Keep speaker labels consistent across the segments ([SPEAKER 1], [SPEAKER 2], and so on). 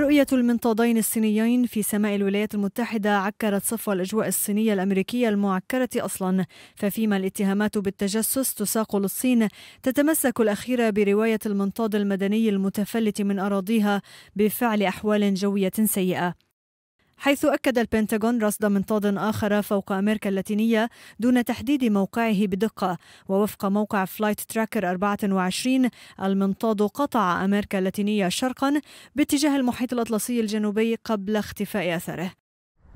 [SPEAKER 1] رؤية المنطادين الصينيين في سماء الولايات المتحدة عكرت صفو الأجواء الصينية الأمريكية المعكرة أصلا ففيما الاتهامات بالتجسس تساق للصين تتمسك الأخيرة برواية المنطاد المدني المتفلت من أراضيها بفعل أحوال جوية سيئة حيث أكد البنتاغون رصد منطاد آخر فوق أمريكا اللاتينية دون تحديد موقعه بدقة ووفق موقع فلايت تراكر 24 المنطاد قطع أمريكا اللاتينية شرقا باتجاه المحيط الأطلسي الجنوبي قبل اختفاء أثره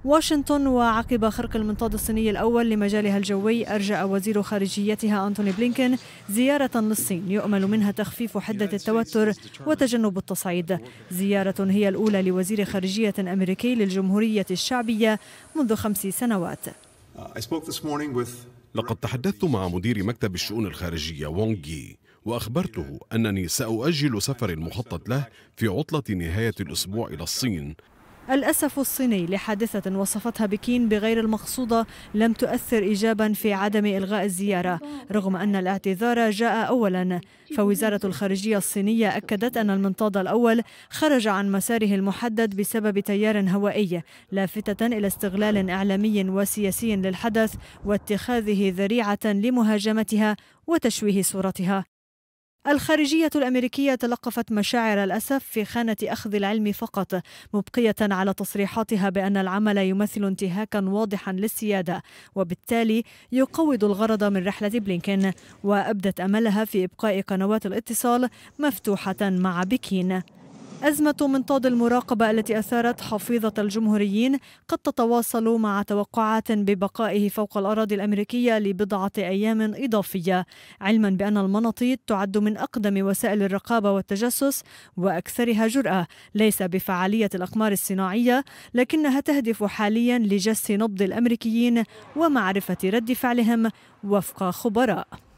[SPEAKER 1] واشنطن وعقب خرق المنطاد الصيني الأول لمجالها الجوي أرجأ وزير خارجيتها أنتوني بلينكن زيارة للصين يؤمل منها تخفيف حدة التوتر وتجنب التصعيد زيارة هي الأولى لوزير خارجية أمريكي للجمهورية الشعبية منذ خمس سنوات
[SPEAKER 2] uh, لقد تحدثت مع مدير مكتب الشؤون الخارجية وونغ جي وأخبرته أنني سأؤجل سفر المخطط له في عطلة نهاية الأسبوع إلى الصين
[SPEAKER 1] الأسف الصيني لحادثة وصفتها بكين بغير المقصودة لم تؤثر إيجابا في عدم إلغاء الزيارة رغم أن الاعتذار جاء أولا فوزارة الخارجية الصينية أكدت أن المنطاد الأول خرج عن مساره المحدد بسبب تيار هوائي لافتة إلى استغلال إعلامي وسياسي للحدث واتخاذه ذريعة لمهاجمتها وتشويه صورتها الخارجية الأمريكية تلقفت مشاعر الأسف في خانة أخذ العلم فقط مبقية على تصريحاتها بأن العمل يمثل انتهاكا واضحا للسيادة وبالتالي يقوض الغرض من رحلة بلينكين وأبدت أملها في إبقاء قنوات الاتصال مفتوحة مع بكين أزمة منطاد المراقبة التي أثارت حفيظة الجمهوريين قد تتواصل مع توقعات ببقائه فوق الأراضي الأمريكية لبضعة أيام إضافية علما بأن المناطيد تعد من أقدم وسائل الرقابة والتجسس وأكثرها جرأة ليس بفعالية الأقمار الصناعية لكنها تهدف حاليا لجس نبض الأمريكيين ومعرفة رد فعلهم وفق خبراء